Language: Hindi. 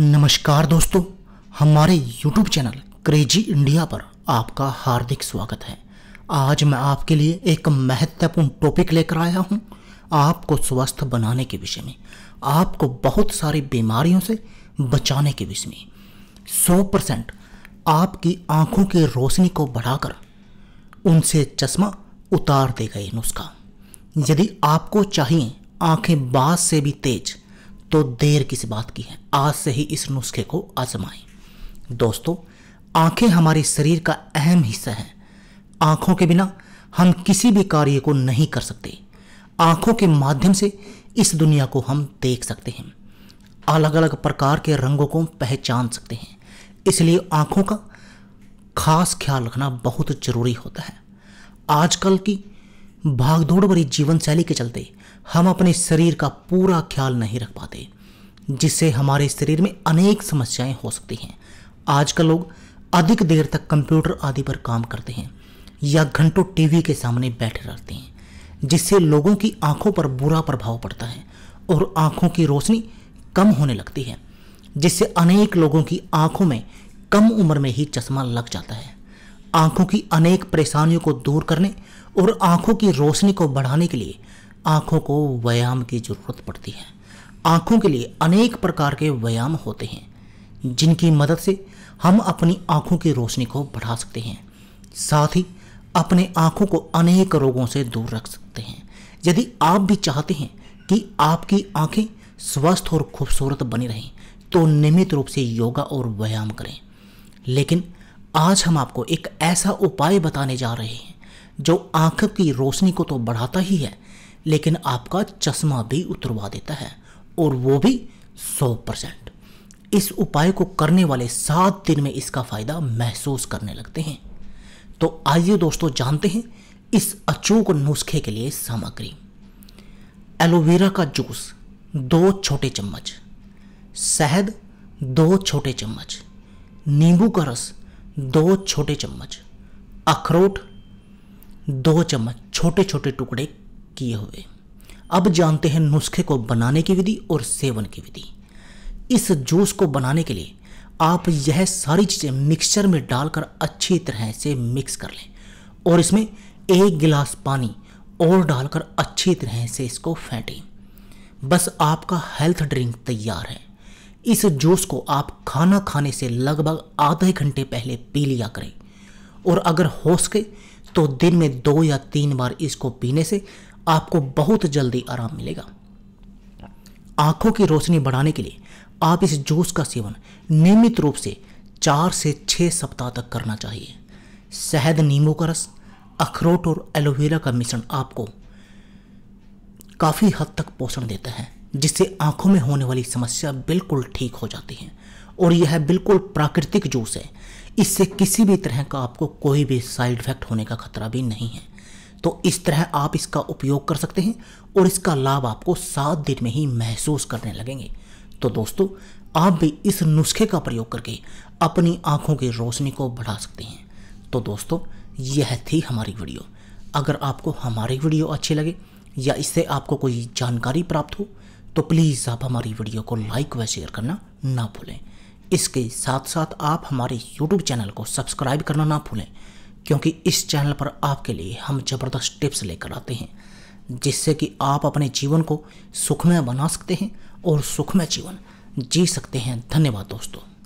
नमस्कार दोस्तों हमारे YouTube चैनल क्रेजी इंडिया पर आपका हार्दिक स्वागत है आज मैं आपके लिए एक महत्वपूर्ण टॉपिक लेकर आया हूं आपको स्वस्थ बनाने के विषय में आपको बहुत सारी बीमारियों से बचाने के विषय में 100 परसेंट आपकी आंखों की रोशनी को बढ़ाकर उनसे चश्मा उतार देगा ये नुस्खा यदि आपको चाहिए आंखें बाँस से भी तेज़ तो देर किस बात की है आज से ही इस नुस्खे को आजमाएं दोस्तों आंखें हमारे शरीर का अहम हिस्सा है आंखों के बिना हम किसी भी कार्य को नहीं कर सकते आंखों के माध्यम से इस दुनिया को हम देख सकते हैं अलग अलग प्रकार के रंगों को पहचान सकते हैं इसलिए आंखों का खास ख्याल रखना बहुत ज़रूरी होता है आजकल की भागदौड़ भरी जीवन शैली के चलते हम अपने शरीर का पूरा ख्याल नहीं रख पाते जिससे हमारे शरीर में अनेक समस्याएं हो सकती हैं आजकल लोग अधिक देर तक कंप्यूटर आदि पर काम करते हैं या घंटों टीवी के सामने बैठे रहते हैं जिससे लोगों की आंखों पर बुरा प्रभाव पड़ता है और आंखों की रोशनी कम होने लगती है जिससे अनेक लोगों की आंखों में कम उम्र में ही चश्मा लग जाता है आंखों की अनेक परेशानियों को दूर करने और आंखों की रोशनी को बढ़ाने के लिए आंखों को व्यायाम की ज़रूरत पड़ती है आंखों के लिए अनेक प्रकार के व्यायाम होते हैं जिनकी मदद से हम अपनी आंखों की रोशनी को बढ़ा सकते हैं साथ ही अपने आंखों को अनेक रोगों से दूर रख सकते हैं यदि आप भी चाहते हैं कि आपकी आंखें स्वस्थ और खूबसूरत बनी रहें तो नियमित रूप से योगा और व्यायाम करें लेकिन आज हम आपको एक ऐसा उपाय बताने जा रहे हैं जो आंख की रोशनी को तो बढ़ाता ही है लेकिन आपका चश्मा भी उतरवा देता है और वो भी सौ परसेंट इस उपाय को करने वाले सात दिन में इसका फ़ायदा महसूस करने लगते हैं तो आइए दोस्तों जानते हैं इस अचूक नुस्खे के लिए सामग्री एलोवेरा का जूस दो छोटे चम्मच शहद दो छोटे चम्मच नींबू का रस दो छोटे चम्मच अखरोट दो चम्मच छोटे छोटे टुकड़े किए हुए अब जानते हैं नुस्खे को बनाने की विधि और सेवन की विधि इस जूस को बनाने के लिए आप यह सारी चीज़ें मिक्सचर में डालकर अच्छी तरह से मिक्स कर लें और इसमें एक गिलास पानी और डालकर अच्छी तरह से इसको फेंटें बस आपका हेल्थ ड्रिंक तैयार है इस जूस को आप खाना खाने से लगभग आधे घंटे पहले पी लिया करें और अगर हो सके तो दिन में दो या तीन बार इसको पीने से आपको बहुत जल्दी आराम मिलेगा आंखों की रोशनी बढ़ाने के लिए आप इस जूस का सेवन नियमित रूप से चार से छः सप्ताह तक करना चाहिए शहद नींबू का रस अखरोट और एलोवेरा का मिश्रण आपको काफ़ी हद तक पोषण देता है जिससे आंखों में होने वाली समस्या बिल्कुल ठीक हो जाती है और यह बिल्कुल प्राकृतिक जूस है इससे किसी भी तरह का आपको कोई भी साइड इफेक्ट होने का खतरा भी नहीं है तो इस तरह आप इसका उपयोग कर सकते हैं और इसका लाभ आपको सात दिन में ही महसूस करने लगेंगे तो दोस्तों आप भी इस नुस्खे का प्रयोग करके अपनी आंखों की रोशनी को बढ़ा सकते हैं तो दोस्तों यह थी हमारी वीडियो अगर आपको हमारी वीडियो अच्छी लगे या इससे आपको कोई जानकारी प्राप्त हो तो प्लीज़ आप हमारी वीडियो को लाइक व शेयर करना ना भूलें इसके साथ साथ आप हमारे यूट्यूब चैनल को सब्सक्राइब करना ना भूलें क्योंकि इस चैनल पर आपके लिए हम ज़बरदस्त टिप्स लेकर आते हैं जिससे कि आप अपने जीवन को सुखमय बना सकते हैं और सुखमय जीवन जी सकते हैं धन्यवाद दोस्तों